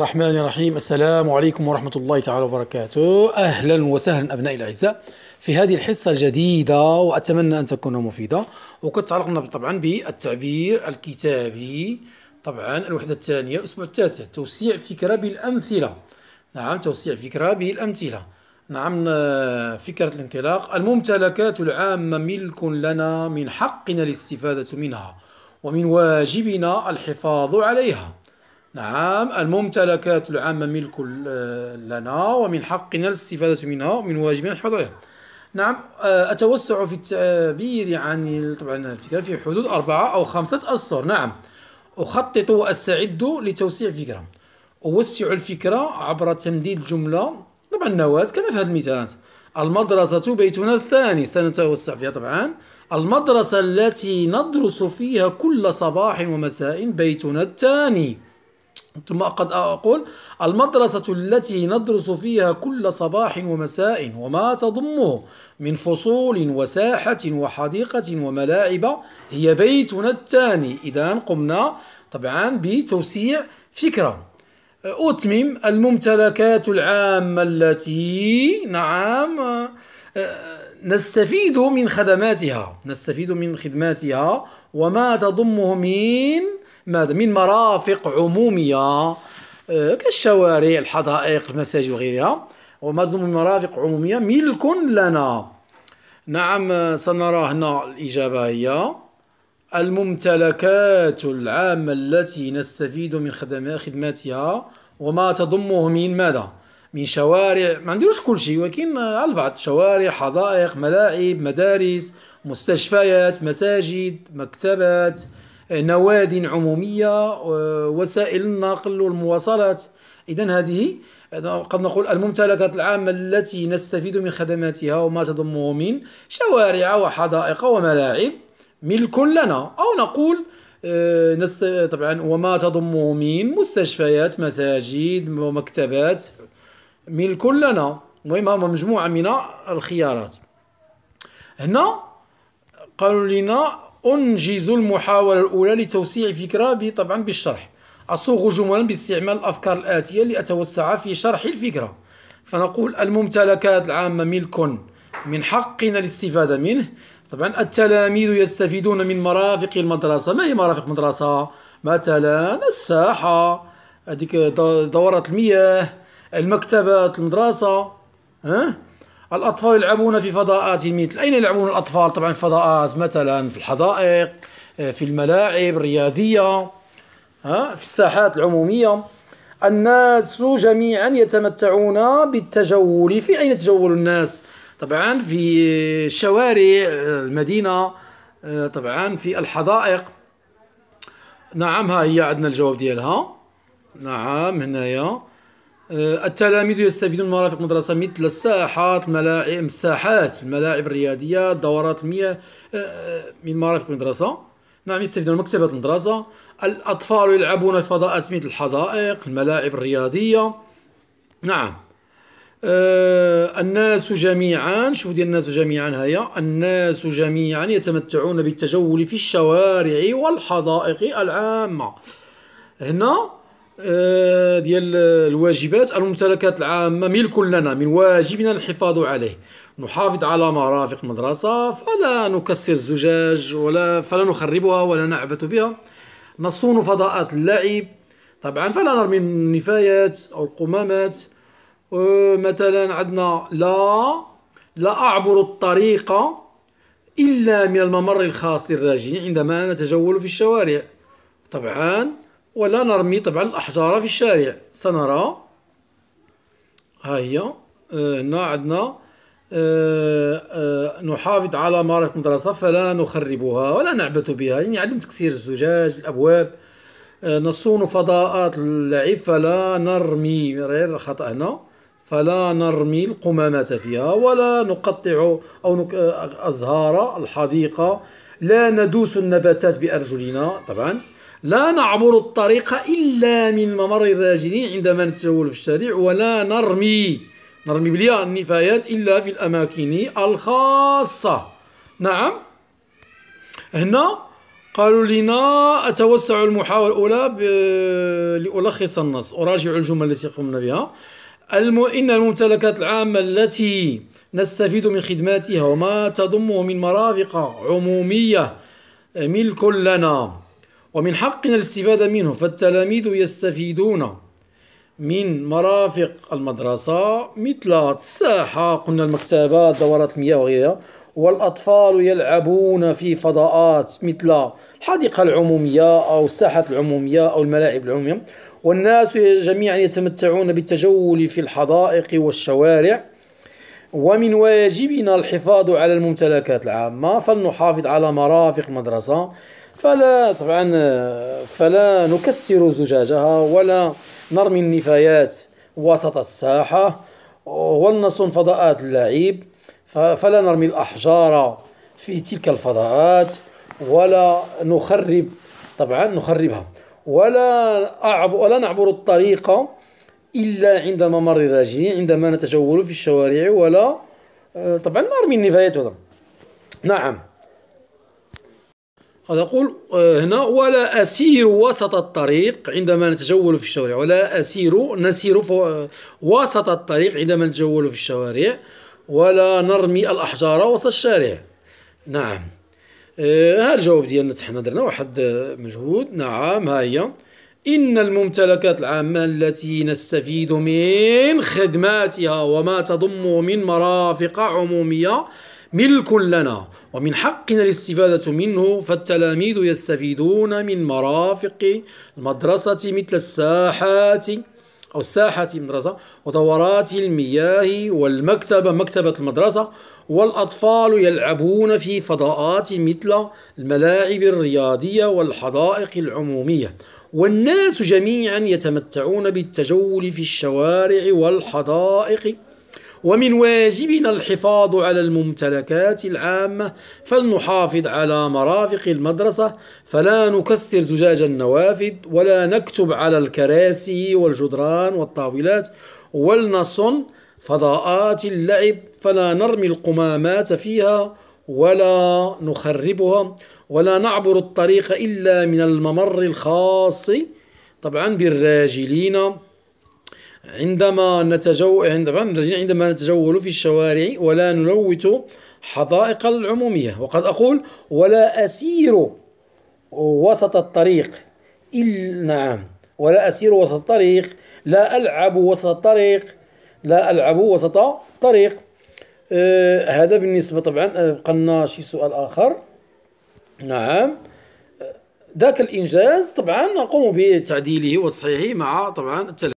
الرحمن الرحيم السلام عليكم ورحمة الله تعالى وبركاته أهلا وسهلا أبنائي الأعزاء في هذه الحصة الجديدة وأتمنى أن تكون مفيدة وقد تعلقنا طبعا بالتعبير الكتابي طبعا الوحدة الثانية الأسبوع التاسع توسيع فكرة بالأمثلة نعم توسيع فكرة بالأمثلة نعم فكرة الانطلاق الممتلكات العامة ملك لنا من حقنا الاستفادة منها ومن واجبنا الحفاظ عليها نعم الممتلكات العامة ملك آه، لنا ومن حقنا الاستفادة منها ومن واجبنا حفظها نعم آه، أتوسع في التعبير عن طبعا الفكرة في حدود أربعة أو خمسة أسطر نعم أخطط وأستعد لتوسيع الفكرة أوسع الفكرة عبر تمديد جملة طبعا نواة كما في هذا المثال المدرسة بيتنا الثاني سنتوسع فيها طبعا المدرسة التي ندرس فيها كل صباح ومساء بيتنا الثاني ثم قد أقول المدرسة التي ندرس فيها كل صباح ومساء وما تضمه من فصول وساحة وحديقة وملاعب هي بيتنا الثاني إذا قمنا طبعا بتوسيع فكرة أتمم الممتلكات العامة التي نعم نستفيد من خدماتها نستفيد من خدماتها وما تضمه من ماذا من مرافق عمومية آه، كالشوارع الحدائق المساجد وغيرها وما ضمن مرافق عمومية ملك لنا نعم سنرى هنا الإجابة هي الممتلكات العامة التي نستفيد من خدماتها وما تضمه من ماذا؟ من شوارع ما نديروش كل شيء ولكن البعض آه، شوارع حدائق ملاعب مدارس مستشفيات مساجد مكتبات نواد عمومية وسائل النقل والمواصلات إذا هذه قد نقول الممتلكات العامة التي نستفيد من خدماتها وما تضمه من شوارع وحدائق وملاعب ملك لنا أو نقول آه، طبعا وما تضمه من مستشفيات مساجد ومكتبات ملك لنا المهم مجموعة من الخيارات هنا قالوا لنا أنجز المحاولة الأولى لتوسيع فكرة طبعا بالشرح أصوغ جملا باستعمال الأفكار الآتية لأتوسع في شرح الفكرة فنقول الممتلكات العامة ملك من حقنا الاستفادة منه طبعا التلاميذ يستفيدون من مرافق المدرسة ما هي مرافق المدرسه مثلا الساحة هذيك دورات المياه المكتبات المدرسة ها الأطفال يلعبون في فضاءات مثل أين يلعبون الأطفال طبعا الفضاءات مثلا في الحدائق آه، في الملاعب الرياضية ها آه، في الساحات العمومية الناس جميعا يتمتعون بالتجول في أين يتجول الناس طبعا في الشوارع المدينة آه، طبعا في الحدائق نعم ها هي عندنا الجواب ديالها نعم هنايا آه، التلاميذ يستفيدون من مرافق المدرسة مثل الساحات ملاعب الساحات الملاعب الرياضية دورات المياه آه، آه، من مرافق المدرسة نعم يستفيدون من مكتبة المدرسة الأطفال يلعبون في فضاءات مثل الحدائق الملاعب الرياضية نعم آه الناس جميعا شوفوا ديال الناس جميعا هيا الناس جميعا يتمتعون بالتجول في الشوارع والحدائق العامة هنا آه، ديال الواجبات الممتلكات العامة ملك لنا من واجبنا الحفاظ عليه نحافظ على مرافق المدرسة فلا نكسر الزجاج ولا فلا نخربها ولا نعبث بها نصون فضاءات اللعب طبعا فلا نرمي النفايات أو القمامات آه، مثلا عندنا لا لا أعبر الطريق إلا من الممر الخاص للراجعين عندما نتجول في الشوارع طبعا ولا نرمي طبعا الأحجار في الشارع سنرى ها هي آه، هنا عندنا آه، آه، نحافظ على عمارة المدرسة فلا نخربها ولا نعبث بها يعني عدم تكسير الزجاج الأبواب نصون فضاءات اللعب فلا نرمي غير الخطأ هنا فلا نرمي القمامات فيها ولا نقطع أو نك... أزهار الحديقة لا ندوس النباتات بأرجلنا طبعا لا نعبر الطريق إلا من ممر الراجلين عندما نتسول في الشارع ولا نرمي نرمي بليا النفايات إلا في الأماكن الخاصة نعم هنا قالوا لنا أتوسع المحاوله الأولى لألخص النص أراجع الجمله التي قمنا بها الم... إن الممتلكات العامة التي نستفيد من خدماتها وما تضمه من مرافق عمومية ملك لنا ومن حقنا الاستفادة منه فالتلاميذ يستفيدون من مرافق المدرسة مثل الساحة قلنا المكتبات دورات المياه وغيرها والأطفال يلعبون في فضاءات مثل الحديقة العمومية أو الساحة العمومية أو الملاعب العمومية والناس جميعا يتمتعون بالتجول في الحدائق والشوارع ومن واجبنا الحفاظ على الممتلكات العامة فلنحافظ على مرافق المدرسة فلا طبعا فلا نكسر زجاجها ولا نرمي النفايات وسط الساحة ولنصن فضاءات اللعيب فلا نرمي الأحجار في تلك الفضاءات ولا نخرب طبعا نخربها ولا أعبر ولا نعبر الطريق إلا عند ممر الراجلين عندما نتجول في الشوارع ولا آه، طبعا نرمي النفايات نعم أقول آه، هنا ولا أسير وسط الطريق عندما نتجول في الشوارع ولا أسير نسير آه، وسط الطريق عندما نتجول في الشوارع ولا نرمي الأحجار وسط الشارع نعم ها آه، الجواب ديالنا حنا درنا واحد مجهود نعم ها هي إن الممتلكات العامة التي نستفيد من خدماتها وما تضم من مرافق عمومية ملك لنا ومن حقنا الاستفادة منه فالتلاميذ يستفيدون من مرافق المدرسة مثل الساحات أو الساحة المدرسة ودورات المياه والمكتبة مكتبة المدرسة والأطفال يلعبون في فضاءات مثل الملاعب الرياضية والحدائق العمومية والناس جميعا يتمتعون بالتجول في الشوارع والحدائق ومن واجبنا الحفاظ على الممتلكات العامة فلنحافظ على مرافق المدرسة فلا نكسر زجاج النوافذ ولا نكتب على الكراسي والجدران والطاولات ولنصن فضاءات اللعب فلا نرمي القمامات فيها ولا نخربها ولا نعبر الطريق إلا من الممر الخاص طبعا بالراجلين عندما نتجول عندما عندما نتجول في الشوارع ولا نلوث حدائق العمومية وقد أقول ولا أسير وسط الطريق إل نعم ولا أسير وسط الطريق لا ألعب وسط الطريق لا ألعب وسط الطريق آه هذا بالنسبة طبعا أه، قلنا شي سؤال آخر نعم أه، ذاك الإنجاز طبعا نقوم بتعديله وتصحيحه مع طبعا التلف